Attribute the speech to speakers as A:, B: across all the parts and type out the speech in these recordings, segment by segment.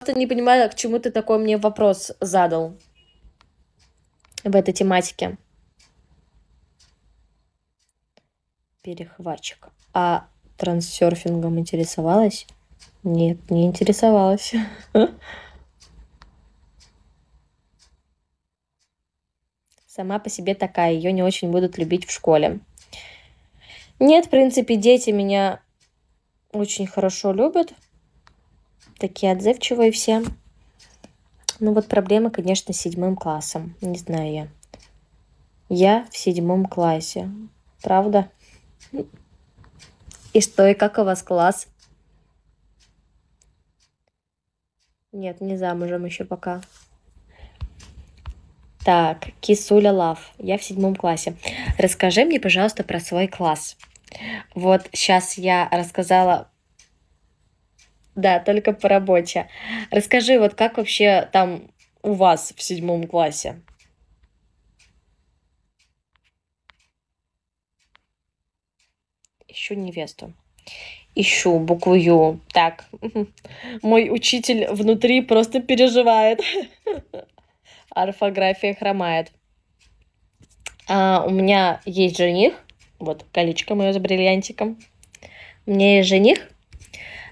A: просто не понимаю, к чему ты такой мне вопрос задал в этой тематике. Перехватчик. А транссерфингом интересовалась? Нет, не интересовалась. Сама по себе такая, ее не очень будут любить в школе. Нет, в принципе, дети меня очень хорошо любят такие отзывчивые все. Ну вот проблемы, конечно, с седьмым классом. Не знаю я. Я в седьмом классе. Правда? И что, и как у вас класс? Нет, не замужем еще пока. Так, Кисуля Лав, я в седьмом классе. Расскажи мне, пожалуйста, про свой класс. Вот сейчас я рассказала да, только по работе. Расскажи, вот как вообще там у вас в седьмом классе? Ищу невесту. Ищу букву Ю. Так, мой учитель внутри просто переживает. Орфография хромает. А, у меня есть жених. Вот колечко мое с бриллиантиком. У меня есть жених.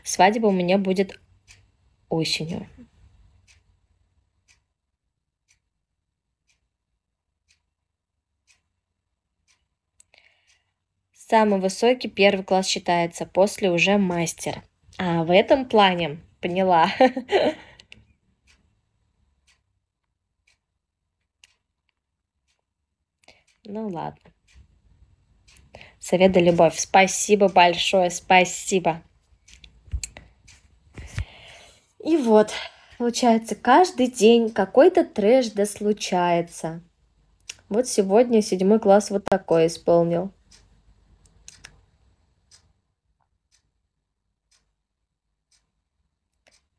A: Свадьба у меня будет осенью. Самый высокий первый класс считается, после уже мастер. А в этом плане поняла. Ну ладно. Совет и любовь. Спасибо большое, спасибо. И вот, получается, каждый день какой-то трэш да случается. Вот сегодня седьмой класс вот такой исполнил.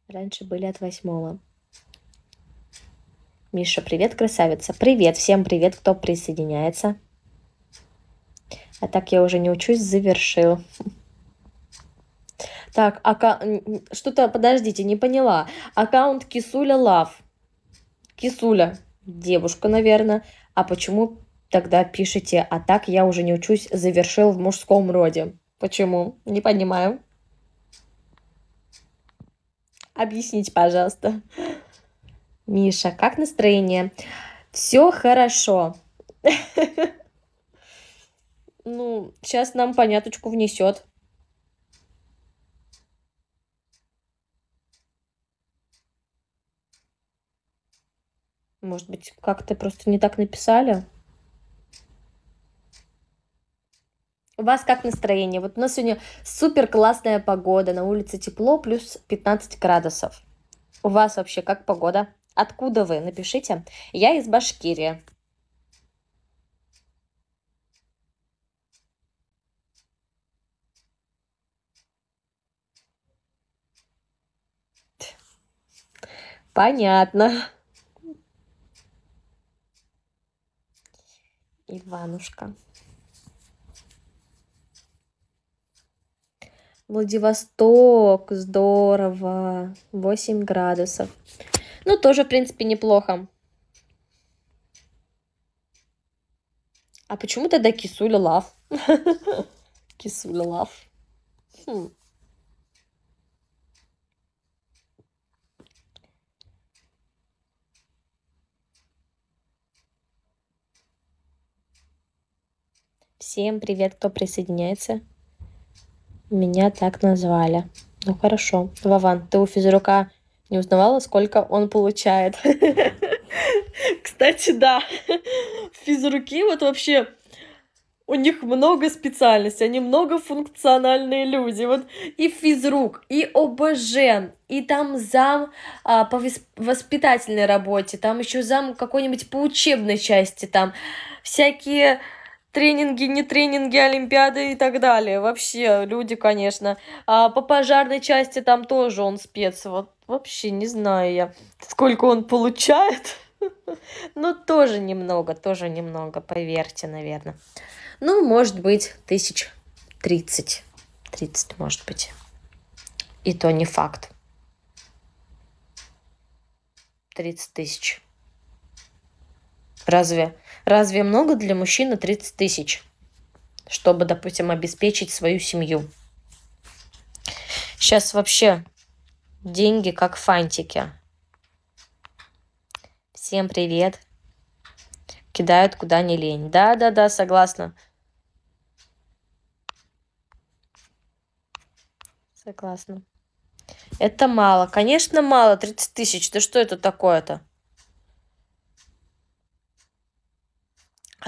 A: Раньше были от восьмого. Миша, привет, красавица. Привет, всем привет, кто присоединяется. А так я уже не учусь, завершил. Так, ака... что-то, подождите, не поняла. Аккаунт Кисуля Лав. Кисуля, девушка, наверное. А почему тогда пишете, а так я уже не учусь, завершил в мужском роде? Почему? Не понимаю. Объясните, пожалуйста. Миша, как настроение? Все хорошо. Ну, сейчас нам поняточку внесет. Может быть, как-то просто не так написали? У вас как настроение? Вот у нас сегодня супер классная погода. На улице тепло, плюс 15 градусов. У вас вообще как погода? Откуда вы? Напишите. Я из Башкирии. Понятно. Иванушка. Владивосток, здорово, 8 градусов. Ну, тоже, в принципе, неплохо. А почему тогда кисуля лав? Кисуля лав. Хм. Всем привет, кто присоединяется. Меня так назвали. Ну хорошо. Вован, ты у физрука не узнавала, сколько он получает? Кстати, да. Физруки вот вообще у них много специальностей, они многофункциональные люди. Вот и физрук, и ОБЖ, и там зам а, по воспитательной работе, там еще зам какой-нибудь по учебной части, там всякие тренинги, не тренинги, олимпиады и так далее. Вообще, люди, конечно. А по пожарной части там тоже он спец. Вот вообще не знаю я, сколько он получает. но тоже немного, тоже немного, поверьте, наверное. Ну, может быть, тысяч тридцать. Тридцать, может быть. И то не факт. Тридцать тысяч. Разве Разве много для мужчины 30 тысяч, чтобы, допустим, обеспечить свою семью? Сейчас вообще деньги как фантики. Всем привет. Кидают куда не лень. Да-да-да, согласна. Согласна. Это мало. Конечно, мало. 30 тысяч. Да что это такое-то?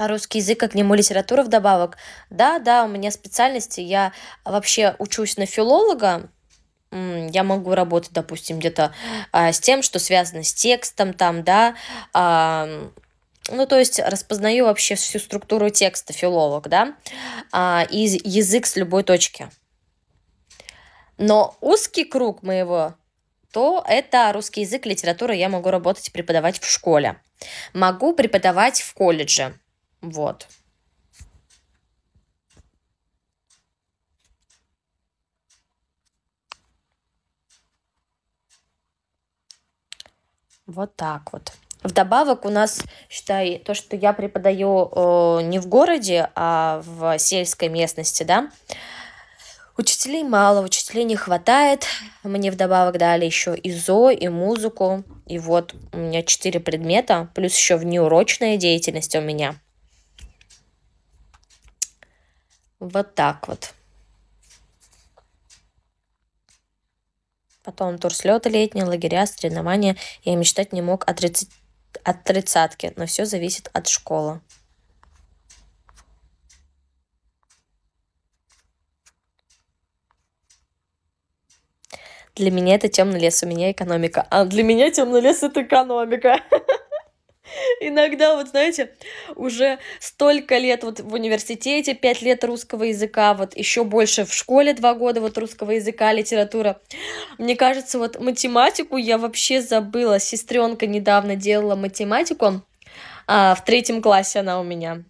A: а русский язык, как к нему литература вдобавок. Да, да, у меня специальности, я вообще учусь на филолога, я могу работать, допустим, где-то а, с тем, что связано с текстом, там, да, а, ну, то есть распознаю вообще всю структуру текста, филолог, да, а, и язык с любой точки. Но узкий круг моего, то это русский язык, литература, я могу работать и преподавать в школе. Могу преподавать в колледже. Вот. Вот так вот. Вдобавок у нас, считай, то, что я преподаю э, не в городе, а в сельской местности, да, учителей мало, учителей не хватает. Мне вдобавок дали еще и ЗО, и музыку. И вот у меня четыре предмета, плюс еще внеурочная деятельность у меня – Вот так вот. Потом тур слета летний, лагеря, соревнования. Я мечтать не мог о, 30... от тридцатки, но все зависит от школы. Для меня это темный лес, у меня экономика. А для меня темный лес это экономика. иногда, вот знаете, уже столько лет вот в университете, пять лет русского языка, вот еще больше в школе два года вот русского языка, литература. Мне кажется, вот математику я вообще забыла. Сестренка недавно делала математику, а, в третьем классе она у меня.